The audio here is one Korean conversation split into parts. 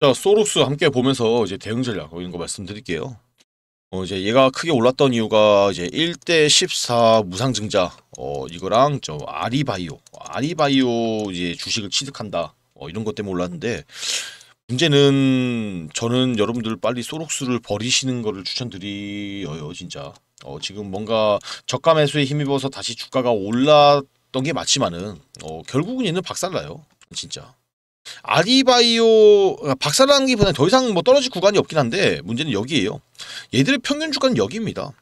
자, 소록스 함께 보면서 이제 대응 전략 이런 거 말씀드릴게요. 어, 이제 얘가 크게 올랐던 이유가 이제 1대 14 무상증자 어, 이거랑 저 아리바이오 아리바이오 이제 주식을 취득한다 어, 이런 것 때문에 올랐는데 문제는 저는 여러분들 빨리 소록스를 버리시는 거를 추천드려요 진짜 어, 지금 뭔가 저가 매수에 힘입어서 다시 주가가 올랐던 게 맞지만은 어, 결국은 얘는 박살나요 진짜 아리바이오 아, 박살나는 기보다는 더 이상 뭐 떨어질 구간이 없긴 한데 문제는 여기에요. 얘들의 평균 주가는 여기입니다.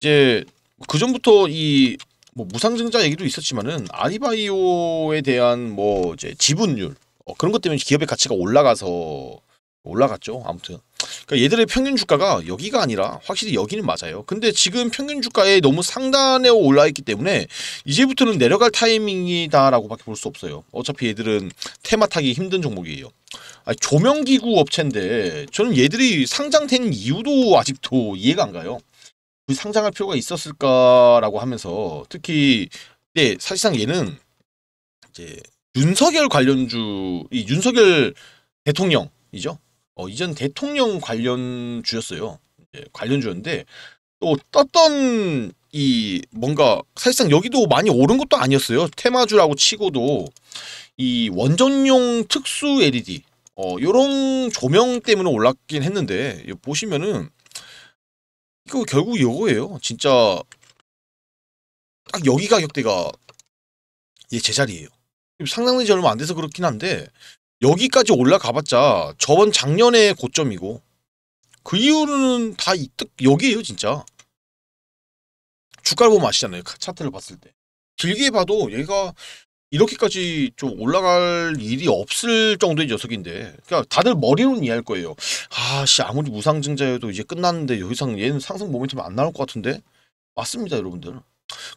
이제 그 전부터 이 뭐 무상증자 얘기도 있었지만은 아리바이오에 대한 뭐 이제 지분율 어, 그런 것 때문에 기업의 가치가 올라가서 올라갔죠. 아무튼 그러니까 얘들의 평균 주가가 여기가 아니라 확실히 여기는 맞아요. 근데 지금 평균 주가에 너무 상단에 올라있기 때문에 이제부터는 내려갈 타이밍이다라고밖에 볼 수 없어요. 어차피 얘들은 테마 타기 힘든 종목이에요. 아니, 조명기구 업체인데 저는 얘들이 상장된 이유도 아직도 이해가 안 가요. 그 상장할 필요가 있었을까라고 하면서 특히 네, 사실상 얘는 이제 윤석열 관련주 이 윤석열 대통령이죠. 어, 이전 대통령 관련 주였어요. 예, 관련 주였는데 또 떴던 이 뭔가 사실상 여기도 많이 오른 것도 아니었어요. 테마주라고 치고도 이 원전용 특수 LED 어 요런 조명 때문에 올랐긴 했는데 보시면은 이거 결국 이거예요. 진짜 딱 여기 가격대가 얘 제자리예요. 상당히 얼마 안 돼서 그렇긴 한데 여기까지 올라가봤자 저번 작년에 고점이고 그이유는다 이득 여기에요 진짜 주가를 보면 아시잖아요 차트를 봤을 때 길게 봐도 얘가 이렇게까지 좀 올라갈 일이 없을 정도의 녀석인데 그러니까 다들 머리로는 이해할 거예요 아씨 아무리 무상증자여도 이제 끝났는데 더 이상 얘는 상승 모멘텀이 안 나올 것 같은데 맞습니다 여러분들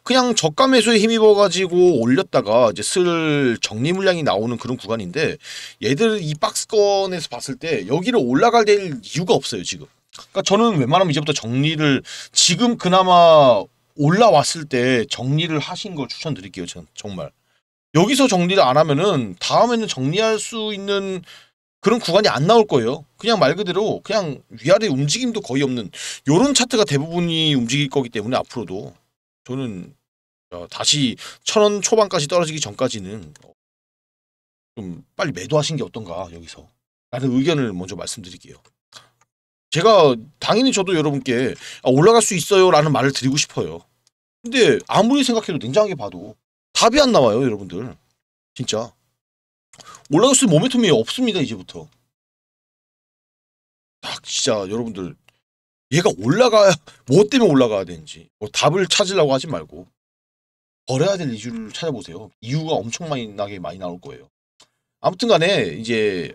그냥 저가 매수에 힘입어 가지고 올렸다가 이제 슬 정리 물량이 나오는 그런 구간인데 얘들 이 박스권에서 봤을 때 여기를 올라갈 될 이유가 없어요 지금 그러니까 저는 웬만하면 이제부터 정리를 지금 그나마 올라왔을 때 정리를 하신 걸 추천드릴게요 저 정말 여기서 정리를 안 하면은 다음에는 정리할 수 있는 그런 구간이 안 나올 거예요. 그냥 말 그대로 그냥 위아래 움직임도 거의 없는 요런 차트가 대부분이 움직일 거기 때문에 앞으로도 저는 어, 다시 천원 초반까지 떨어지기 전까지는 어, 좀 빨리 매도하신 게 어떤가 여기서 라는 의견을 먼저 말씀드릴게요. 제가 당연히 저도 여러분께 아, 올라갈 수 있어요 라는 말을 드리고 싶어요. 근데 아무리 생각해도 냉정하게 봐도 답이 안 나와요 여러분들. 진짜. 올라갈 수 있는 모멘텀이 없습니다 이제부터. 딱 아, 진짜 여러분들 얘가 올라가야 뭐 때문에 올라가야 되는지 뭐 답을 찾으려고 하지 말고 버려야 될 이유를 음. 찾아보세요. 이유가 엄청 많이 나게 많이 나올 거예요. 아무튼간에 이제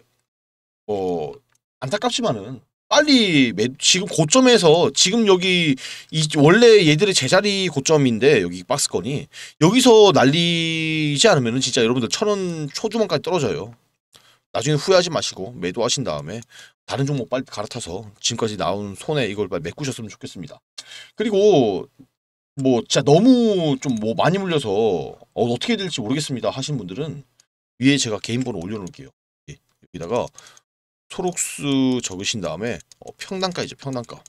어 안타깝지만은 빨리 매, 지금 고점에서 지금 여기 이, 원래 얘들의 제자리 고점인데 여기 박스권이 여기서 날리지 않으면은 진짜 여러분들 천원 초주만까지 떨어져요. 나중에 후회하지 마시고 매도하신 다음에 다른 종목 빨리 갈아타서 지금까지 나온 손에 이걸 빨리 메꾸셨으면 좋겠습니다. 그리고 뭐 진짜 너무 좀 뭐 많이 물려서 어, 떻게 될지 모르겠습니다 하신 분들은 위에 제가 개인번호 올려놓을게요. 예, 여기다가 초록수 적으신 다음에 어, 평단가이제 평단가.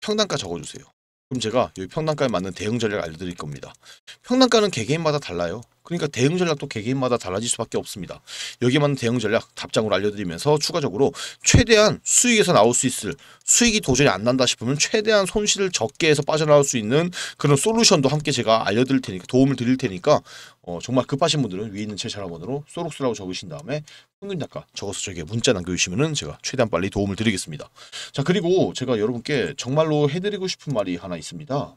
평단가 적어주세요. 그럼 제가 여기 평단가에 맞는 대응 전략 알려드릴 겁니다. 평단가는 개개인마다 달라요. 그러니까 대응 전략도 개개인마다 달라질 수밖에 없습니다. 여기에 맞는 대응 전략 답장으로 알려드리면서 추가적으로 최대한 수익에서 나올 수 있을 수익이 도저히 안 난다 싶으면 최대한 손실을 적게 해서 빠져나올 수 있는 그런 솔루션도 함께 제가 알려드릴 테니까 도움을 드릴 테니까 어, 정말 급하신 분들은 위에 있는 제 전화번호로 소록스라고 적으신 다음에 평균 단가 적어서 저에게 문자 남겨주시면 제가 최대한 빨리 도움을 드리겠습니다. 자 그리고 제가 여러분께 정말로 해드리고 싶은 말이 하나 있습니다.